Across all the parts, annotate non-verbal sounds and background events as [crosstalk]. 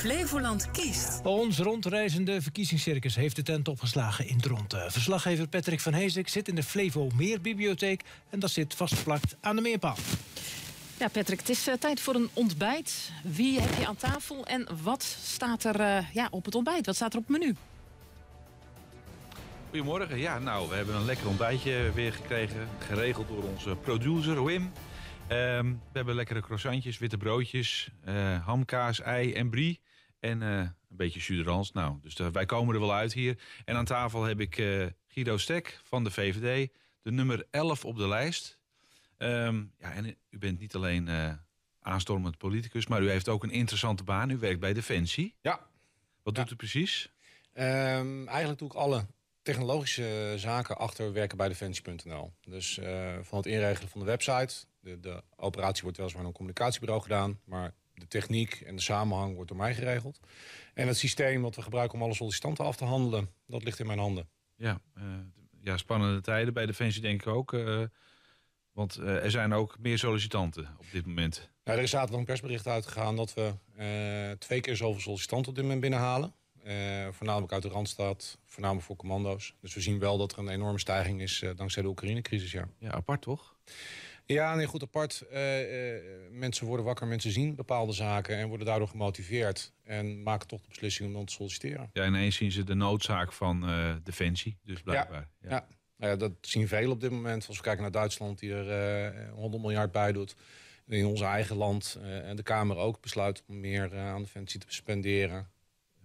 Flevoland kiest. Ons rondreizende verkiezingscircus heeft de tent opgeslagen in Dronten. Verslaggever Patrick van Heesik zit in de Flevo Meerbibliotheek... en dat zit vastgeplakt aan de meerpaal. Ja, Patrick, het is eh, tijd voor een ontbijt. Wie heb je aan tafel en wat staat er eh, ja, op het ontbijt? Wat staat er op het menu? Goedemorgen. Ja, nou, we hebben een lekker ontbijtje weer gekregen. Geregeld door onze producer Wim. Ehm, we hebben lekkere croissantjes, witte broodjes, uh, hamkaas, ei en brie. En eh, een beetje suderans. Nou, dus wij komen er wel uit hier. En aan tafel heb ik eh, Guido Stek van de VVD, de nummer 11 op de lijst. Ehm, ja, en u bent niet alleen aanstormend politicus, maar u heeft ook een interessante baan. U werkt bij Defensie. Ja. Wat doet u precies? Ehm, eigenlijk doe ik alle technologische zaken achter werken bij Defensie.nl. Dus van het inregelen van de website de, de operatie wordt weliswaar door een communicatiebureau gedaan, maar de techniek en de samenhang wordt door mij geregeld. En het systeem wat we gebruiken om alle sollicitanten af te handelen, dat ligt in mijn handen. Ja, eh, ja spannende tijden bij Defensie denk ik ook. Eh, want eh, er zijn ook meer sollicitanten op dit moment. Nou, er is zaterdag een persbericht uitgegaan dat we twee keer zoveel sollicitanten op dit moment binnenhalen. voornamelijk uit de Randstad, voornamelijk voor commando's. Dus we zien wel dat er een enorme stijging is dankzij de Oekraïne-crisis. Ja. ja, apart toch? Ja, nee, goed apart. Eh, eh, mensen worden wakker, mensen zien bepaalde zaken en worden daardoor gemotiveerd. En maken toch de beslissing om dan te solliciteren. Ja, ineens zien ze de noodzaak van eh, defensie, dus blijkbaar. Ja, ja. Nou ja. dat zien veel op dit moment. Als we kijken naar Duitsland, die er 100 miljard bij doet. In ons eigen land en de Kamer ook besluit om meer aan defensie te spenderen.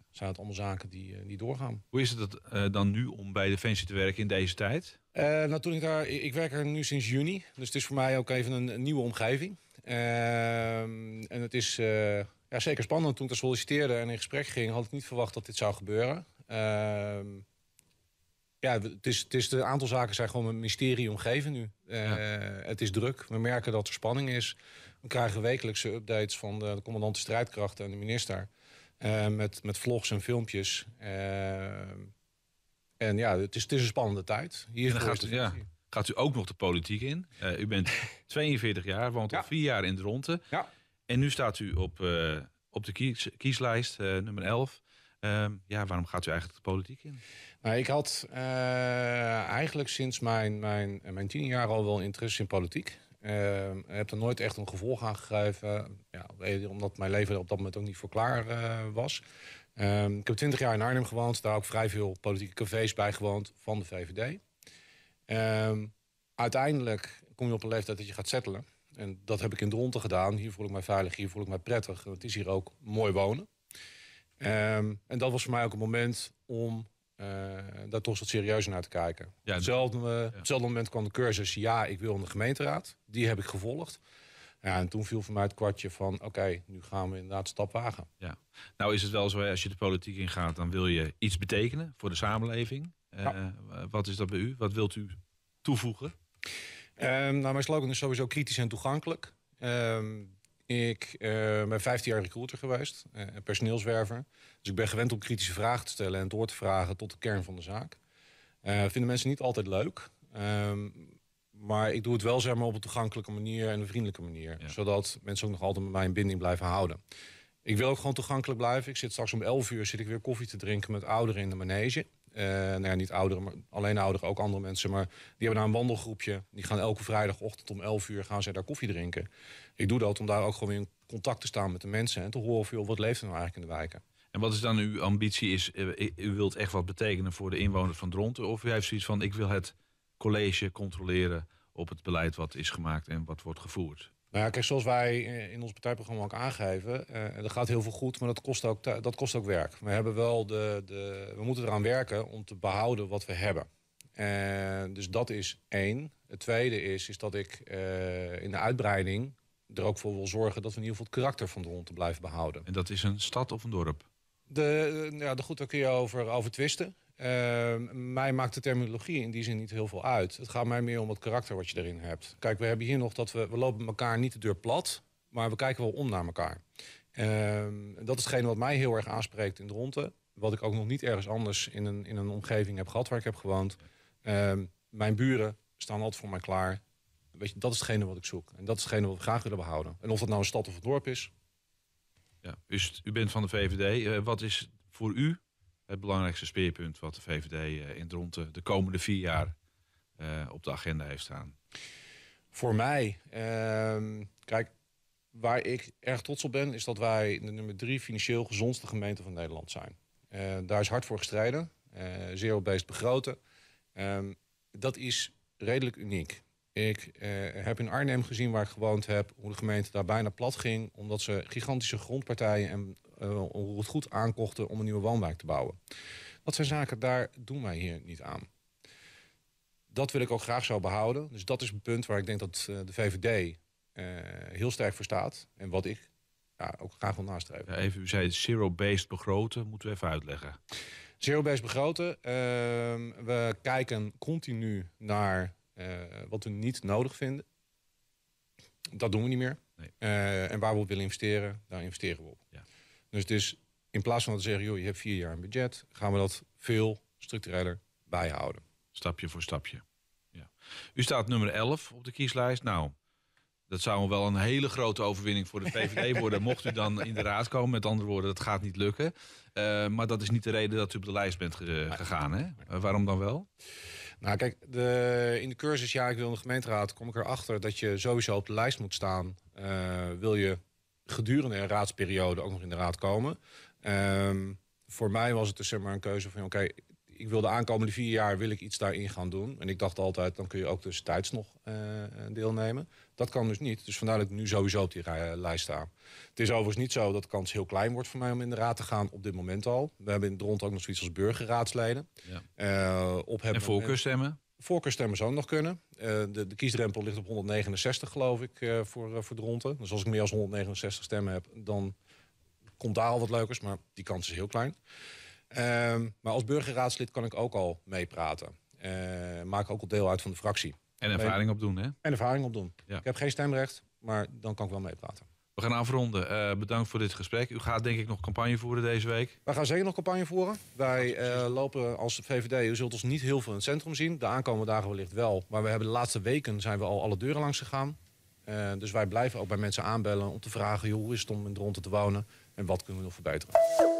Zijn het allemaal zaken die, niet doorgaan. Hoe is het dat, dan nu om bij defensie te werken in deze tijd? Eh, nou, toen ik daar, ik werk er nu sinds juni, dus het is voor mij ook even een, nieuwe omgeving. Ehm, en het is eh, ja, zeker spannend. Toen ik daar solliciteerde en in gesprek ging, had ik niet verwacht dat dit zou gebeuren. Ehm, ja, het is, het is, de aantal zaken zijn gewoon een mysterie omgeven nu. Eh, het is druk, we merken dat er spanning is. We krijgen wekelijkse updates van de, de commandant strijdkrachten en de minister. met, met vlogs en filmpjes. Ehm, en ja, het is, het is een spannende tijd. Hier en dan gaat, ja, gaat u ook nog de politiek in. Eh, u bent 42 [laughs] jaar, woont al vier jaar in Dronten, Ja. En nu staat u op, eh, op de kieslijst, eh, nummer 11. Ehm, ja, waarom gaat u eigenlijk de politiek in? Nou, ik had eigenlijk sinds mijn, mijn, mijn tien jaar al wel interesse in politiek. Ehm, heb er nooit echt een gevolg aan gegeven. Ja, omdat mijn leven er op dat moment ook niet voor klaar was. Ehm, ik heb twintig jaar in Arnhem gewoond, daar ook vrij veel politieke cafés bij gewoond van de VVD. Ehm, uiteindelijk kom je op een leeftijd dat je gaat settelen. En dat heb ik in Dronten gedaan. Hier voel ik mij veilig, hier voel ik mij prettig. Het is hier ook mooi wonen. Ehm, en dat was voor mij ook een moment om eh, daar toch wat serieuzer naar te kijken. Op hetzelfde, hetzelfde moment kwam de cursus Ja, ik wil in de gemeenteraad. Die heb ik gevolgd. Ja, en toen viel voor mij het kwartje van, oké, nu gaan we inderdaad stap wagen. Ja. Nou is het wel zo, als je de politiek ingaat, dan wil je iets betekenen voor de samenleving. Eh, wat is dat bij u? Wat wilt u toevoegen? Um, nou, mijn slogan is sowieso kritisch en toegankelijk. Ehm, ik eh, ben 15 jaar recruiter geweest, uh, personeelswerver. Dus ik ben gewend om kritische vragen te stellen en door te vragen tot de kern van de zaak. vinden mensen niet altijd leuk. Ehm, maar ik doe het wel zeg maar, op een toegankelijke manier en een vriendelijke manier. Zodat mensen ook nog altijd met mij in binding blijven houden. Ik wil ook gewoon toegankelijk blijven. Ik zit straks om 11 uur zit ik weer koffie te drinken met ouderen in de manege. Uh, nou ja, niet ouderen, maar alleen ouderen, ook andere mensen. Maar die hebben daar nou een wandelgroepje. Die gaan elke vrijdagochtend om 11 uur gaan zij daar koffie drinken. Ik doe dat om daar ook gewoon weer in contact te staan met de mensen. En te horen van, wat leeft er nou eigenlijk in de wijken? En wat is dan uw ambitie? Is, eh, u wilt echt wat betekenen voor de inwoners van Dronten? Of u heeft zoiets van, ik wil het college controleren op het beleid wat is gemaakt en wat wordt gevoerd. Nou ja, kijk, zoals wij in ons partijprogramma ook aangeven, eh, er gaat heel veel goed, maar dat kost ook, dat kost ook werk. We, hebben wel de, de, we moeten eraan werken om te behouden wat we hebben. Eh, dus dat is één. Het tweede is, is dat ik eh, in de uitbreiding er ook voor wil zorgen dat we in ieder geval het karakter van de hond blijven behouden. En dat is een stad of een dorp? De, ja, de goed, daar kun je over, over twisten. Ehm, mij maakt de terminologie in die zin niet heel veel uit. Het gaat mij meer om het karakter wat je erin hebt. Kijk, we hebben hier nog dat we, we lopen elkaar niet de deur plat, maar we kijken wel om naar elkaar. Uh, dat is hetgene wat mij heel erg aanspreekt in de Wat ik ook nog niet ergens anders in een, in een omgeving heb gehad waar ik heb gewoond. Ehm, mijn buren staan altijd voor mij klaar. Weet je, dat is hetgene wat ik zoek. En dat is hetgene wat we graag willen behouden. En of dat nou een stad of een dorp is. Ja, u bent van de VVD. Eh, wat is voor u het belangrijkste speerpunt wat de VVD eh, in Dronten de komende vier jaar eh, op de agenda heeft staan? Voor mij, ehm, kijk, waar ik erg trots op ben, is dat wij de nummer drie financieel gezondste gemeente van Nederland zijn. Eh, daar is hard voor gestreden, zeer based begroten. Ehm, dat is redelijk uniek. Ik heb in Arnhem gezien, waar ik gewoond heb, hoe de gemeente daar bijna plat ging. Omdat ze gigantische grondpartijen en eh, het goed aankochten om een nieuwe woonwijk te bouwen. Dat zijn zaken, daar doen wij hier niet aan. Dat wil ik ook graag zo behouden. Dus dat is een punt waar ik denk dat eh, de VVD eh, heel sterk voor staat. En wat ik ja, ook graag wil nastreven. Ja, even, u zei zero-based begroten, moeten we even uitleggen. Zero-based begroten. Ehm, we kijken continu naar wat we niet nodig vinden. Dat doen we niet meer. en waar we op willen investeren, daar investeren we op. Ja. Dus het is in plaats van te zeggen, joh, je hebt vier jaar een budget, gaan we dat veel structureler bijhouden. Stapje voor stapje. Ja. U staat nummer 11 op de kieslijst. Nou, dat zou wel een hele grote overwinning voor de VVD [laughs] worden. mocht u dan in de raad komen. Met andere woorden, dat gaat niet lukken. Eh, maar dat is niet de reden dat u op de lijst bent gegaan. Hè? Eh, waarom dan wel? Nou, kijk, de, in de cursus Ja, ik wil in de gemeenteraad. kom ik erachter dat je sowieso op de lijst moet staan. Eh, wil je gedurende een raadsperiode ook nog in de raad komen. Ehm, voor mij was het dus zeg maar een keuze van oké, ik wil de aankomende vier jaar wil ik iets daarin gaan doen. En ik dacht altijd, dan kun je ook tussentijds nog eh, eh, deelnemen. Dat kan dus niet. Dus vandaar dat ik nu sowieso op die eh, lijst sta. Het is overigens niet zo dat de kans heel klein wordt voor mij om in de raad te gaan op dit moment al. We hebben in Dront ook nog zoiets als burgerraadsleden. Ja. op en voorkeurstemmen? Voorkeurstemmen zou nog kunnen. Eh, de, de, kiesdrempel ligt op 169, geloof ik, eh, voor, eh, voor Dronten. Dus als ik meer dan 169 stemmen heb, dan komt daar al wat leukers. Maar die kans is heel klein. Ehm, maar als burgerraadslid kan ik ook al meepraten. maak ook al deel uit van de fractie. En ervaring opdoen, hè? En ervaring opdoen. Ja. Ik heb geen stemrecht, maar dan kan ik wel meepraten. We gaan afronden. Eh, bedankt voor dit gesprek. U gaat denk ik nog campagne voeren deze week. Wij gaan zeker nog campagne voeren. Wij eh, lopen als VVD, u zult ons niet heel veel in het centrum zien. De aankomende dagen wellicht wel. Maar we hebben de laatste weken zijn we al alle deuren langs gegaan. Eh, dus wij blijven ook bij mensen aanbellen om te vragen... Joh, hoe is het om in Dronten te wonen en wat kunnen we nog verbeteren.